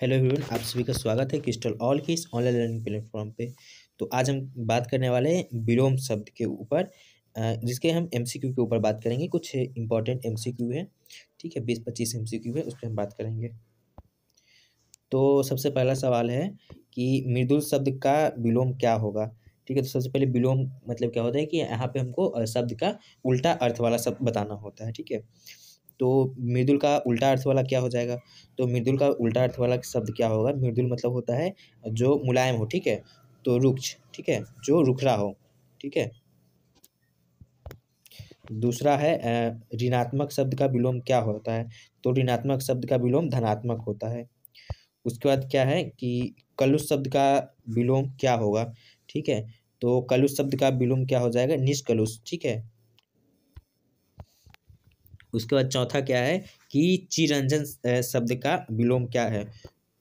hello everyone आप सभी का स्वागत है क्रिस्टल ऑल की इस ऑनलाइन लर्निंग प्लेटफॉर्म पे तो आज हम बात करने वाले हैं विलोम शब्द के ऊपर जिसके हम एमसीक्यू के ऊपर बात करेंगे कुछ इंपॉर्टेंट एमसीक्यू है ठीक है बीस पच्चीस एमसीक्यू है उस पर हम बात करेंगे तो सबसे पहला सवाल है कि मृदुल शब्द का विलोम क्या होगा ठीक है तो सबसे पहले विलोम मतलब क्या होता है कि यहाँ पे हमको शब्द का उल्टा अर्थ वाला शब्द बताना होता है ठीक है तो मृदुल का उल्टा अर्थ वाला क्या हो जाएगा तो मृदुल का उल्टा अर्थ वाला शब्द क्या होगा मृदुल मतलब होता है जो मुलायम हो ठीक है तो रुक्ष ठीक है जो रुखरा हो ठीक है दूसरा है ऋणात्मक शब्द का विलोम क्या होता है तो ऋणात्मक शब्द का विलोम धनात्मक होता है उसके बाद क्या है कि कलुष शब्द का विलोम क्या होगा ठीक है तो कलुष शब्द का विलोम क्या हो जाएगा निष्कलुष ठीक है उसके बाद चौथा क्या है कि चिरंजन शब्द का विलोम क्या है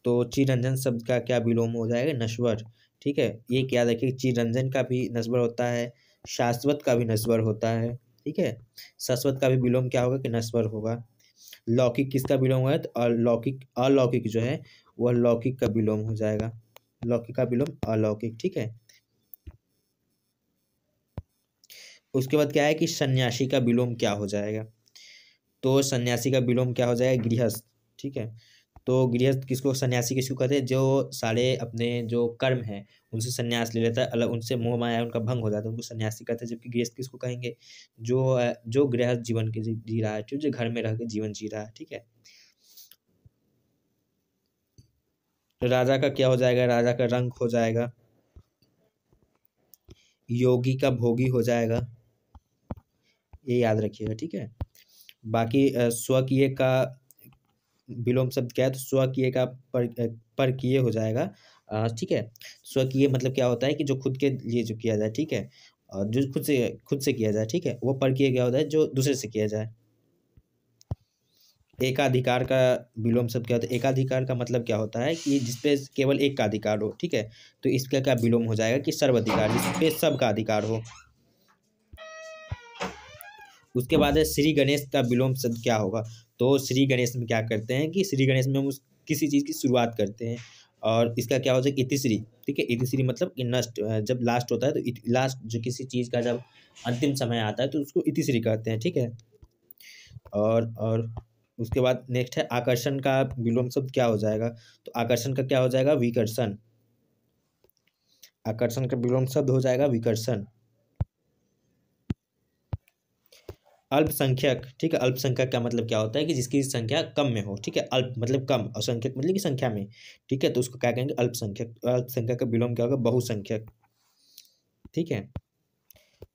तो चिरंजन शब्द का क्या विलोम हो जाएगा नश्वर ठीक है ये क्या देखिए चिरंजन का भी नश्वर होता है शाश्वत का भी नश्वर होता है ठीक है शाश्वत का भी विलोम क्या होगा कि नश्वर होगा लौकिक किसका विलोम हुआ है तो अलौकिक अलौकिक जो है वह लौकिक का विलोम हो जाएगा लौकिक का विलोम अलौकिक ठीक है उसके बाद क्या है कि सन्यासी का विलोम क्या हो जाएगा तो सन्यासी का विलोम क्या हो जाएगा गृहस्थ ठीक है तो गृहस्थ किसको सन्यासी किसको कहते हैं जो सारे अपने जो कर्म हैं उनसे सन्यास ले लेता है अलग उनसे मोह माया उनका भंग हो जाता है उनको सन्यासी कहते हैं जबकि गृहस्थ किसको कहेंगे जो जो गृहस्थ जीवन के जी रहा है जो घर में रह के जीवन जी रहा है ठीक है तो राजा का क्या हो जाएगा राजा का रंग हो जाएगा योगी का भोगी हो जाएगा ये याद रखिएगा ठीक है बाकी स्वकीय का विलोम शब्द क्या है तो स्वकीय का पर पर किए हो जाएगा ठीक है स्वकीय मतलब क्या होता है कि जो खुद के लिए जो किया जाए ठीक है और जो खुद से खुद से किया जाए ठीक है वो पर किए क्या होता है जो दूसरे से किया जाए एकाधिकार का विलोम शब्द क्या होता तो है एकाधिकार का मतलब क्या होता है कि जिसपे केवल एक का अधिकार हो ठीक है तो इसका क्या विलोम हो जाएगा कि सर्वाधिकार जिसपे सब का अधिकार हो उसके बाद है श्री गणेश का विलोम शब्द क्या होगा तो श्री गणेश में क्या करते हैं कि श्री गणेश में हम उस किसी चीज़ की शुरुआत करते हैं और इसका क्या हो जाए इतिश्री ठीक है इतिश्री मतलब कि नष्ट जब लास्ट होता है तो लास्ट जो किसी चीज़ का जब अंतिम समय आता है तो उसको इतिश्री कहते हैं ठीक है और और उसके बाद नेक्स्ट है आकर्षण का विलोम शब्द क्या हो जाएगा तो आकर्षण का क्या हो जाएगा विकर्षण आकर्षण का विलोम शब्द हो जाएगा विकर्षण अल्पसंख्यक ठीक है अल्पसंख्यक का मतलब क्या होता है कि जिसकी संख्या कम में हो ठीक है अल्प मतलब कम असंख्यक मतलब की संख्या में ठीक है तो उसको क्या कहेंगे अल्पसंख्यक अल्पसंख्यक का विलोम क्या होगा बहुसंख्यक ठीक है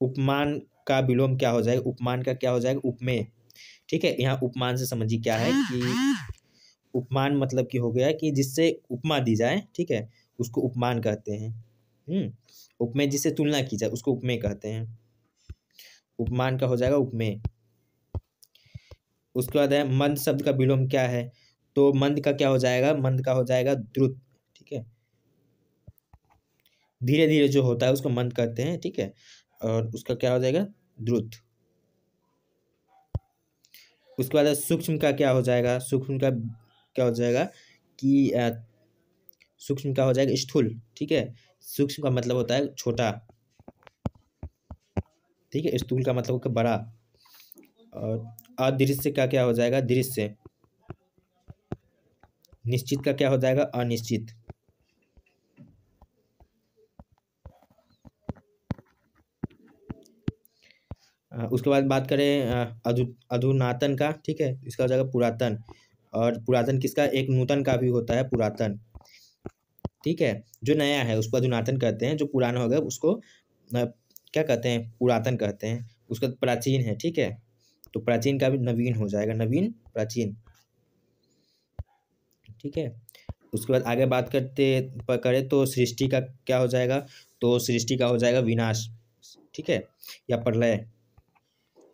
उपमान का विलोम क्या हो जाएगा उपमान का क्या हो जाएगा उपमेय ठीक है यहाँ उपमान से समझिए क्या है कि उपमान मतलब कि हो गया कि जिससे उपमा दी जाए ठीक है उसको उपमान कहते हैं हम्म, उपमेय जिससे तुलना की जाए उसको उपमेय कहते हैं उपमान का हो जाएगा उपमेय उसके बाद है मंद शब्द का विलोम क्या है तो मंद का क्या हो जाएगा मंद का हो जाएगा द्रुत ठीक है धीरे धीरे जो होता है उसको मंद कहते हैं ठीक है और उसका क्या हो जाएगा द्रुत उसके बाद सूक्ष्म का क्या हो जाएगा सूक्ष्म का क्या हो जाएगा कि सूक्ष्म का हो जाएगा स्थूल ठीक है सूक्ष्म का मतलब होता है छोटा ठीक है स्थूल का मतलब बड़ा और अदृश्य का क्या हो जाएगा दृश्य निश्चित का क्या हो जाएगा अनिश्चित उसके बाद बात करें अधु अधुनातन का ठीक है इसका हो जाएगा पुरातन और पुरातन किसका एक नूतन का भी होता है पुरातन ठीक है जो नया है उसको अधुनातन कहते हैं जो पुराना हो गया उसको क्या कहते हैं पुरातन कहते हैं उसका तो प्राचीन है ठीक है तो प्राचीन का भी नवीन हो जाएगा नवीन प्राचीन ठीक है उसके बाद आगे बात करते करें तो सृष्टि का क्या हो जाएगा तो सृष्टि का हो जाएगा विनाश ठीक है या प्रलय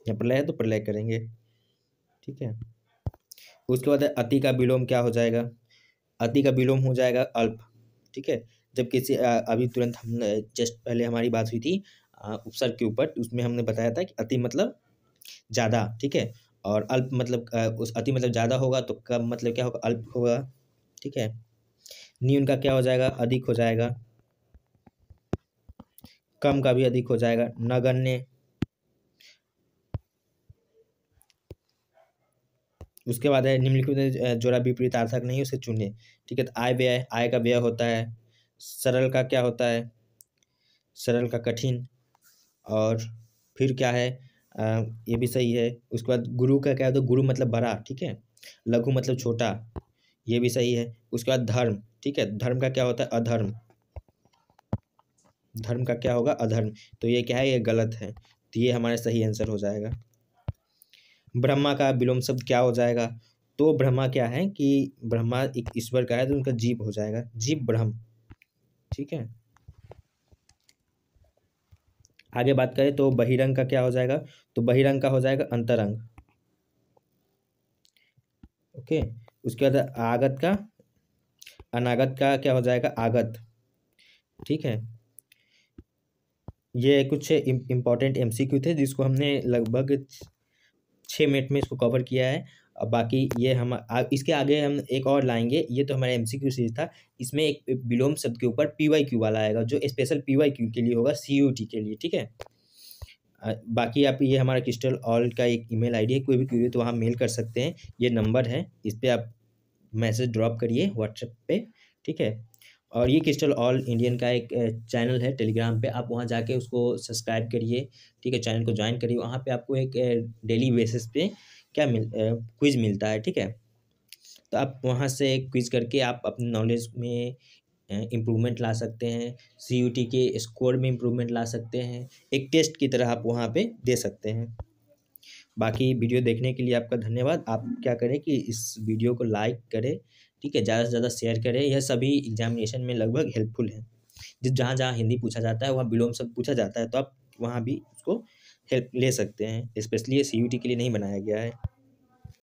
या प्रलय है तो प्रलय करेंगे ठीक है उसके बाद अति का विलोम क्या हो जाएगा अति का विलोम हो जाएगा अल्प ठीक है जब किसी अभी तुरंत हम जस्ट पहले हमारी बात हुई थी हाँ, उपसर्ग के ऊपर उसमें हमने बताया था कि अति मतलब ज़्यादा ठीक है और अल्प मतलब उस अति मतलब ज़्यादा होगा तो कम मतलब क्या होगा अल्प होगा ठीक है न्यून का क्या हो जाएगा अधिक हो जाएगा कम का भी अधिक हो जाएगा नगण्य उसके बाद है निम्नलिखित जोड़ा विपरीत आर्थक नहीं उसे चुने ठीक है तो आय व्यय आय का व्यय होता है सरल का क्या होता है सरल का कठिन और फिर क्या है ये भी सही है उसके बाद गुरु का क्या है तो गुरु मतलब बड़ा ठीक है लघु मतलब छोटा ये भी सही है उसके बाद धर्म ठीक है धर्म का क्या होता है अधर्म धर्म का क्या होगा अधर्म तो ये क्या है ये गलत है तो ये हमारा सही आंसर हो जाएगा ब्रह्मा का विलोम शब्द क्या हो जाएगा तो ब्रह्मा क्या है कि ब्रह्मा एक ईश्वर का है तो उनका जीव हो जाएगा जीव ब्रह्म ठीक है आगे बात करें तो बहिरंग का क्या हो जाएगा तो बहिरंग का हो जाएगा अंतरंग ओके उसके बाद आगत का अनागत का क्या हो जाएगा आगत ठीक है ये कुछ इम्पॉर्टेंट एमसीक्यू थे जिसको हमने लगभग छः मिनट में इसको कवर किया है और बाकी ये हम आ, इसके आगे हम एक और लाएंगे ये तो हमारा एम सी क्यू सीरीज था इसमें एक विलोम शब्द के ऊपर पी वाई क्यू वाला आएगा जो स्पेशल पी वाई क्यू के लिए होगा सी यू टी के लिए ठीक है बाकी आप ये हमारा क्रिस्टल ऑल का एक ईमेल आईडी है कोई भी क्यूरी तो वहाँ मेल कर सकते हैं ये नंबर है इस पर आप मैसेज ड्रॉप करिए व्हाट्सएप पे ठीक है और ये क्रिस्टल ऑल इंडियन का एक चैनल है टेलीग्राम पे आप वहाँ जाके उसको सब्सक्राइब करिए ठीक है चैनल को ज्वाइन करिए वहाँ पे आपको एक डेली बेसिस पे क्या मिल क्विज़ मिलता है ठीक है तो आप वहाँ से क्विज़ करके आप अपने नॉलेज में इम्प्रूवमेंट ला सकते हैं सी के स्कोर में इम्प्रूवमेंट ला सकते हैं एक टेस्ट की तरह आप वहाँ पर दे सकते हैं बाकी वीडियो देखने के लिए आपका धन्यवाद आप क्या करें कि इस वीडियो को लाइक करें ठीक है ज़्यादा से ज़्यादा शेयर करें यह सभी एग्जामिनेशन में लगभग हेल्पफुल है जिस जहाँ जहाँ हिंदी पूछा जाता है वहाँ विलोम शब्द पूछा जाता है तो आप वहाँ भी उसको हेल्प ले सकते हैं स्पेशली ये सी के लिए नहीं बनाया गया है